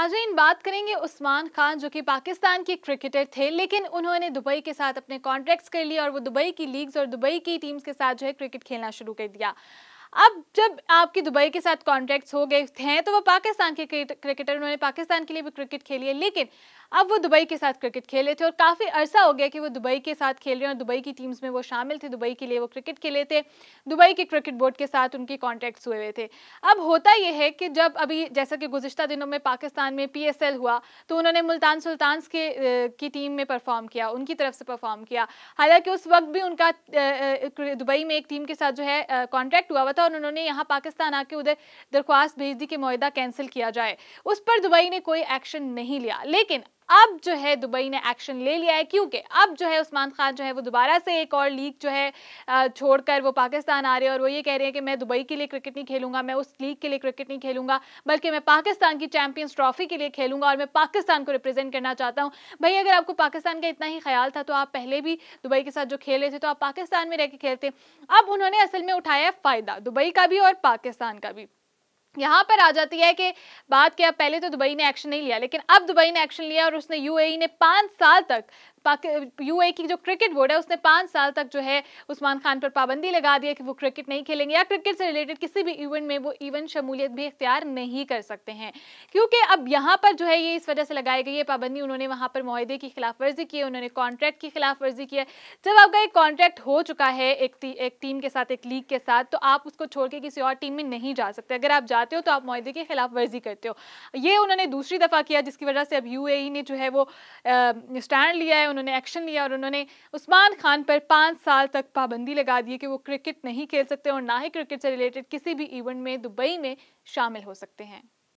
नाजरीन बात करेंगे उस्मान खान जो कि पाकिस्तान के क्रिकेटर थे लेकिन उन्होंने दुबई के साथ अपने कॉन्ट्रैक्ट्स कर लिए और वो दुबई की लीग्स और दुबई की टीम्स के साथ जो है क्रिकेट खेलना शुरू कर दिया अब जब आपकी दुबई के साथ कॉन्ट्रैक्ट्स हो गए हैं तो वो पाकिस्तान के क्रिकेटर उन्होंने पाकिस्तान के लिए भी क्रिकेट खेली है लेकिन अब वो दुबई के साथ क्रिकेट खेले थे और काफ़ी अरसा हो गया कि वो दुबई के साथ खेल रहे हैं और दुबई की टीम्स में वो शामिल थे दुबई के लिए वो क्रिकेट खेले थे दुबई के क्रिकेट बोर्ड के साथ उनके कॉन्ट्रैक्ट्स हुए हुए थे अब होता यह है कि जब अभी जैसा कि गुजशत दिनों में पाकिस्तान में पी हुआ तो उन्होंने मुल्तान सुल्तान के की टीम में परफॉर्म किया उनकी तरफ से परफॉर्म किया हालांकि उस वक्त भी उनका दुबई में एक टीम के साथ जो है कॉन्ट्रैक्ट हुआ हुआ था था और उन्होंने यहाँ पाकिस्तान आके उधर दरख्वास्त भेज दी कि माहा कैंसिल किया जाए उस पर दुबई ने कोई एक्शन नहीं लिया लेकिन अब जो है दुबई ने एक्शन ले लिया है क्योंकि अब जो है उस्मान खान जो है वो दोबारा से एक और लीग जो है छोड़कर वो पाकिस्तान आ रहे हैं और वो ये कह रहे हैं कि मैं दुबई के लिए क्रिकेट नहीं खेलूंगा मैं उस लीग के लिए क्रिकेट नहीं खेलूंगा बल्कि मैं पाकिस्तान की चैंपियंस ट्रॉफी के लिए खेलूंगा और मैं पाकिस्तान को रिप्रेजेंट करना चाहता हूँ भाई अगर आपको पाकिस्तान का इतना ही ख्याल था तो आप पहले भी दुबई के साथ जो खेल रहे थे तो आप पाकिस्तान में रह के खेलते अब उन्होंने असल में उठाया फ़ायदा दुबई का भी और पाकिस्तान का भी यहाँ पर आ जाती है कि बात क्या पहले तो दुबई ने एक्शन नहीं लिया लेकिन अब दुबई ने एक्शन लिया और उसने यूएई e ने पाँच साल तक यूए e की जो क्रिकेट बोर्ड है उसने पाँच साल तक जो है उस्मान खान पर पाबंदी लगा दी है कि वो क्रिकेट नहीं खेलेंगे या क्रिकेट से रिलेटेड किसी भी इवेंट में वो इवेंट शमूलियत भी इख्तियार नहीं कर सकते हैं क्योंकि अब यहाँ पर जो है ये इस वजह से लगाई गई है पाबंदी उन्होंने वहाँ पर माहदे की खिलाफ वर्जी की है उन्होंने कॉन्ट्रैक्ट की खिलाफ वर्जी की है जब आपका एक कॉन्ट्रैक्ट हो चुका है एक, एक टीम के साथ एक लीग के साथ तो आप उसको छोड़ के किसी और टीम में नहीं जा सकते अगर आप जाते हो तो आप माहदे की खिलाफ वर्जी करते हो ये उन्होंने दूसरी दफ़ा किया जिसकी वजह से अब यू e ने जो है वो स्टैंड लिया है उन्होंने एक्शन लिया और उन्होंने उस्मान खान पर पाँच साल तक पाबंदी लगा दी कि वो क्रिकेट नहीं खेल सकते और ना ही क्रिकेट से रिलेटेड किसी भी इवेंट में दुबई में शामिल हो सकते हैं